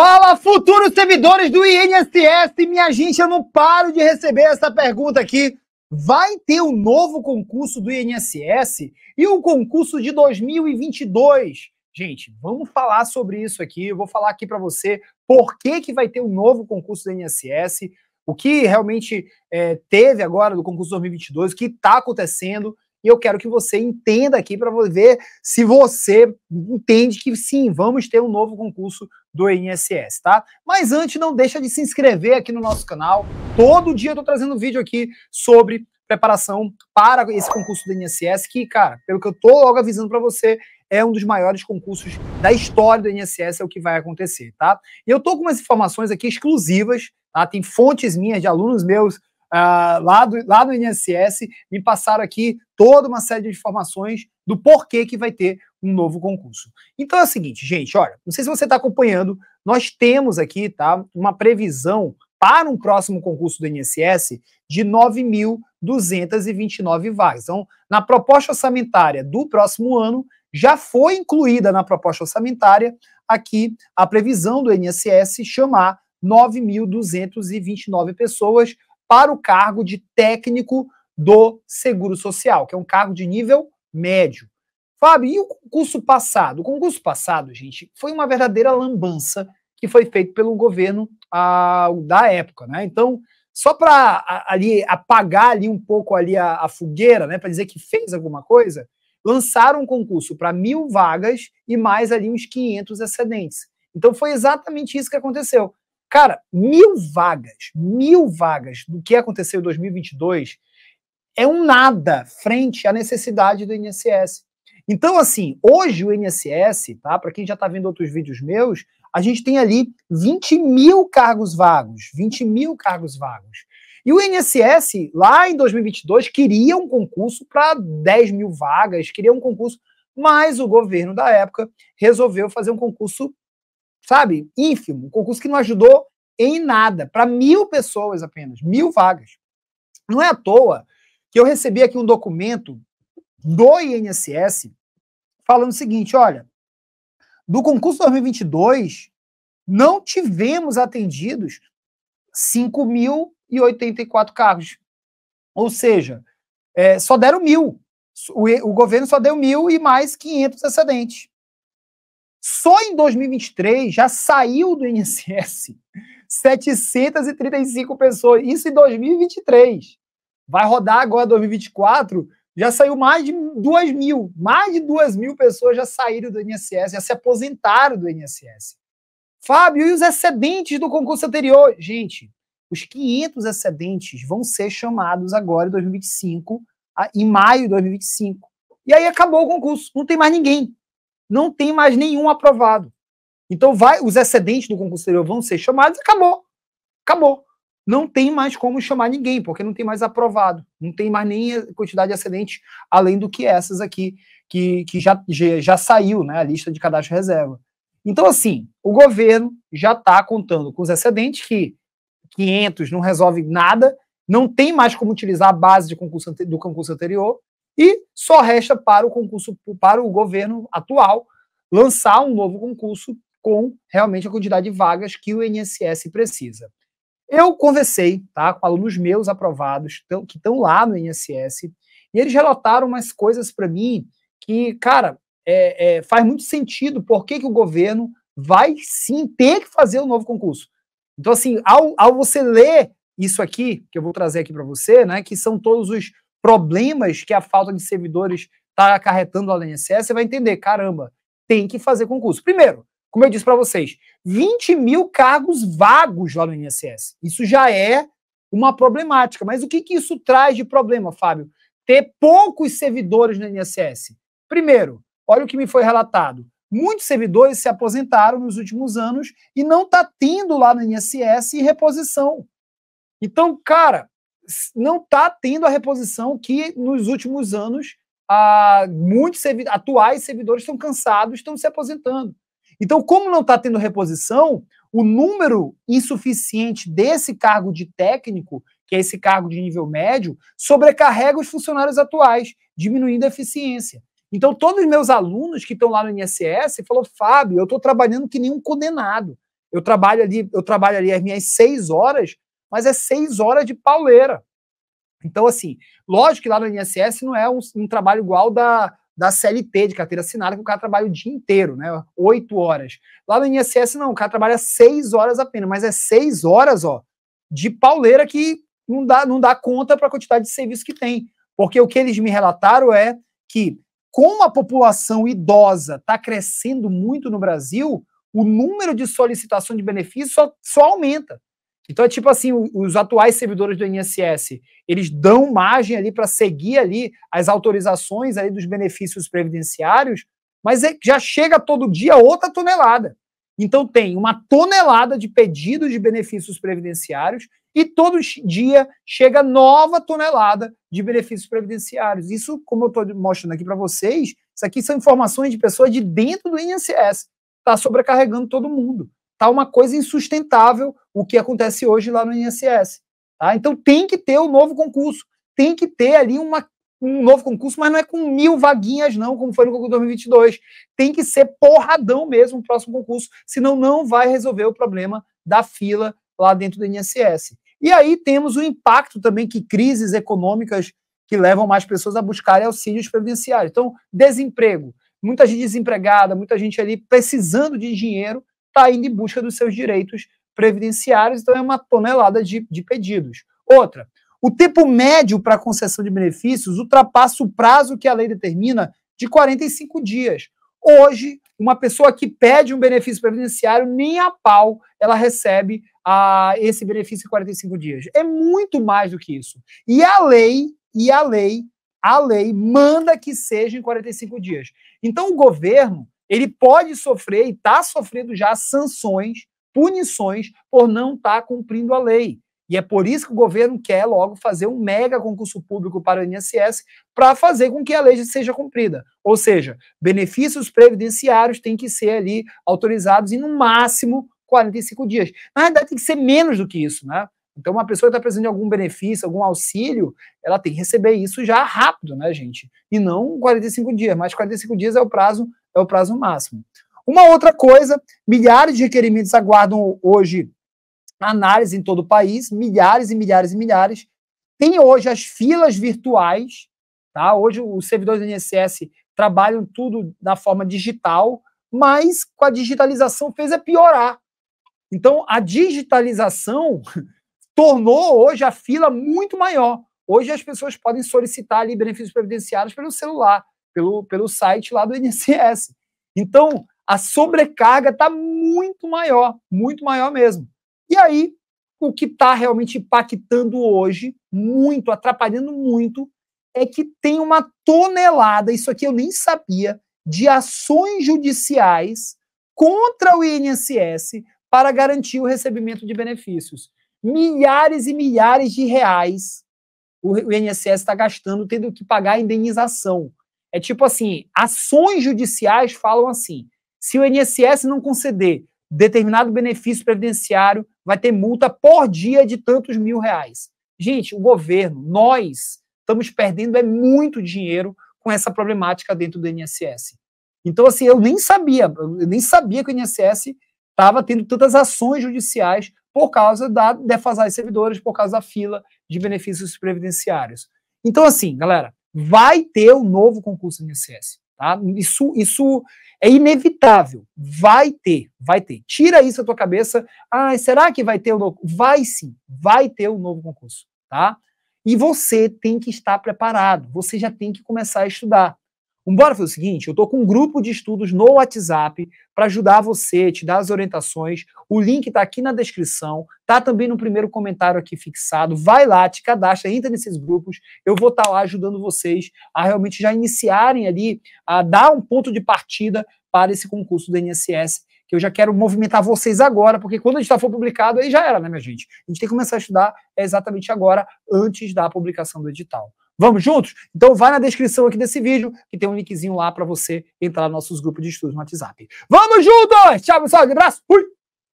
Fala, futuros servidores do INSS! Minha gente, eu não paro de receber essa pergunta aqui. Vai ter um novo concurso do INSS e um concurso de 2022? Gente, vamos falar sobre isso aqui. Eu vou falar aqui para você por que, que vai ter um novo concurso do INSS, o que realmente é, teve agora do concurso 2022, o que está acontecendo. E eu quero que você entenda aqui para ver se você entende que sim, vamos ter um novo concurso do INSS, tá? Mas antes, não deixa de se inscrever aqui no nosso canal. Todo dia eu tô trazendo vídeo aqui sobre preparação para esse concurso do INSS, que, cara, pelo que eu tô logo avisando para você, é um dos maiores concursos da história do INSS, é o que vai acontecer, tá? E eu tô com umas informações aqui exclusivas, tá? Tem fontes minhas de alunos meus ah, lá, do, lá INSS, me passaram aqui toda uma série de informações do porquê que vai ter um novo concurso. Então é o seguinte, gente, olha, não sei se você está acompanhando, nós temos aqui, tá, uma previsão para um próximo concurso do INSS de 9.229 vagas. Então, na proposta orçamentária do próximo ano, já foi incluída na proposta orçamentária aqui a previsão do INSS chamar 9.229 pessoas para o cargo de técnico do Seguro Social, que é um cargo de nível médio. Fábio, e o concurso passado? O concurso passado, gente, foi uma verdadeira lambança que foi feito pelo governo a, da época, né? Então, só para ali apagar ali um pouco ali a, a fogueira, né, para dizer que fez alguma coisa, lançaram um concurso para mil vagas e mais ali uns 500 excedentes. Então foi exatamente isso que aconteceu. Cara, mil vagas, mil vagas do que aconteceu em 2022 é um nada frente à necessidade do INSS. Então, assim, hoje o INSS, tá? Para quem já está vendo outros vídeos meus, a gente tem ali 20 mil cargos vagos, 20 mil cargos vagos. E o INSS, lá em 2022, queria um concurso para 10 mil vagas, queria um concurso, mas o governo da época resolveu fazer um concurso sabe, ínfimo, um concurso que não ajudou em nada, para mil pessoas apenas, mil vagas. Não é à toa que eu recebi aqui um documento do INSS falando o seguinte: olha, do concurso 2022, não tivemos atendidos 5.084 cargos. Ou seja, é, só deram mil. O, o, governo só deu mil e mais 500 excedentes. Só em 2023 já saiu do INSS 735 pessoas. Isso em 2023. Vai rodar agora 2024. Já saiu mais de 2 mil. Mais de 2 mil pessoas já saíram do INSS, já se aposentaram do INSS. Fábio, e os excedentes do concurso anterior? Gente, os 500 excedentes vão ser chamados agora em 2025, em maio de 2025. E aí acabou o concurso. Não tem mais ninguém não tem mais nenhum aprovado. Então vai, os excedentes do concurso anterior vão ser chamados, acabou. Acabou. Não tem mais como chamar ninguém, porque não tem mais aprovado. Não tem mais nem quantidade de excedentes, além do que essas aqui, que, que já, já saiu, né? A lista de cadastro reserva. Então, assim, o governo já está contando com os excedentes, que 500 não resolve nada, não tem mais como utilizar a base de concurso, do concurso anterior, e só resta para o concurso, para o governo atual, lançar um novo concurso com realmente a quantidade de vagas que o INSS precisa. Eu conversei tá, com alunos meus aprovados tão, que estão lá no INSS e eles relataram umas coisas para mim que, cara, é, é, faz muito sentido porque que o governo vai sim ter que fazer um novo concurso. Então, assim, ao, ao você ler isso aqui, que eu vou trazer aqui para você, né, que são todos os, problemas que a falta de servidores está acarretando lá no INSS, você vai entender, caramba, tem que fazer concurso. Primeiro, como eu disse para vocês, 20 mil cargos vagos lá no INSS. Isso já é uma problemática. Mas o que, que isso traz de problema, Fábio? Ter poucos servidores no INSS. Primeiro, olha o que me foi relatado. Muitos servidores se aposentaram nos últimos anos e não está tendo lá no INSS reposição. Então, cara, não está tendo a reposição que nos últimos anos a, muitos servid atuais servidores estão cansados, estão se aposentando. Então, como não está tendo reposição, o número insuficiente desse cargo de técnico, que é esse cargo de nível médio, sobrecarrega os funcionários atuais, diminuindo a eficiência. Então, todos os meus alunos que estão lá no INSS falou, Fábio, eu estou trabalhando que nem um condenado. Eu trabalho ali, eu trabalho ali as minhas seis horas mas é seis horas de pauleira. Então, assim, lógico que lá no INSS não é um, um trabalho igual da, da CLT, de carteira assinada, que o cara trabalha o dia inteiro, né? Oito horas. Lá no INSS, não, o cara trabalha seis horas apenas, mas é seis horas, ó, de pauleira que não dá, não dá conta para a quantidade de serviço que tem. Porque o que eles me relataram é que, como a população idosa está crescendo muito no Brasil, o número de solicitação de benefício só, só aumenta. Então é tipo assim, os atuais servidores do INSS, eles dão margem ali para seguir ali as autorizações ali dos benefícios previdenciários, mas é, já chega todo dia outra tonelada. Então tem uma tonelada de pedidos de benefícios previdenciários e todo dia chega nova tonelada de benefícios previdenciários. Isso, como eu estou mostrando aqui para vocês, isso aqui são informações de pessoas de dentro do INSS. Está sobrecarregando todo mundo. Está uma coisa insustentável o que acontece hoje lá no INSS. Tá? Então tem que ter o um novo concurso, tem que ter ali uma, um novo concurso, mas não é com mil vaguinhas, não, como foi no concurso 2022. Tem que ser porradão mesmo o próximo concurso, senão não vai resolver o problema da fila lá dentro do INSS. E aí temos o impacto também que crises econômicas que levam mais pessoas a buscarem auxílios previdenciários. Então, desemprego. Muita gente desempregada, muita gente ali precisando de dinheiro, está indo em busca dos seus direitos previdenciários, então é uma tonelada de, de pedidos. Outra, o tempo médio para concessão de benefícios ultrapassa o prazo que a lei determina de 45 dias. Hoje, uma pessoa que pede um benefício previdenciário, nem a pau ela recebe a esse benefício em 45 dias. É muito mais do que isso. E a lei, e a lei, a lei manda que seja em 45 dias. Então, o governo, ele pode sofrer e está sofrendo já sanções punições por não estar tá cumprindo a lei. E é por isso que o governo quer logo fazer um mega concurso público para o INSS para fazer com que a lei seja cumprida. Ou seja, benefícios previdenciários têm que ser ali autorizados em no máximo 45 dias. Na verdade, tem que ser menos do que isso, né? Então, uma pessoa que está precisando de algum benefício, algum auxílio, ela tem que receber isso já rápido, né, gente? E não 45 dias, mas 45 dias é o prazo, é o prazo máximo. Uma outra coisa, milhares de requerimentos aguardam hoje análise em todo o país, milhares e milhares e milhares. Tem hoje as filas virtuais, tá? Hoje os servidores do INSS trabalham tudo na forma digital, mas com a digitalização fez é piorar. Então, a digitalização tornou hoje a fila muito maior. Hoje as pessoas podem solicitar ali benefícios previdenciários pelo celular, pelo, pelo site lá do INSS. Então, a sobrecarga está muito maior, muito maior mesmo. E aí, o que está realmente impactando hoje, muito, atrapalhando muito, é que tem uma tonelada, isso aqui eu nem sabia, de ações judiciais contra o INSS para garantir o recebimento de benefícios. Milhares e milhares de reais o INSS está gastando, tendo que pagar a indenização. É tipo assim: ações judiciais falam assim se o INSS não conceder determinado benefício previdenciário, vai ter multa por dia de tantos mil reais. Gente, o governo, nós, estamos perdendo é muito dinheiro com essa problemática dentro do INSS. Então, assim, eu nem sabia, eu nem sabia que o INSS estava tendo tantas ações judiciais por causa da defasagem de servidores, por causa da fila de benefícios previdenciários. Então, assim, galera, vai ter o um novo concurso do INSS. Tá? Isso, isso é inevitável. Vai ter, vai ter. Tira isso da tua cabeça. Ah, será que vai ter o um novo? Vai sim, vai ter o um novo concurso, tá? E você tem que estar preparado. Você já tem que começar a estudar. Bora foi o seguinte: eu estou com um grupo de estudos no WhatsApp para ajudar você, te dar as orientações. O link está aqui na descrição, tá também no primeiro comentário aqui fixado. Vai lá, te cadastra, entra nesses grupos. Eu vou estar tá lá ajudando vocês a realmente já iniciarem ali, a dar um ponto de partida para esse concurso do INSS que eu já quero movimentar vocês agora, porque quando a gente tá for publicado, aí já era, né, minha gente? A gente tem que começar a estudar é exatamente agora, antes da publicação do edital. Vamos juntos? Então vai na descrição aqui desse vídeo, que tem um linkzinho lá para você entrar nos nossos grupos de estudos no WhatsApp. Vamos juntos! Tchau, pessoal. Um abraço. Fui!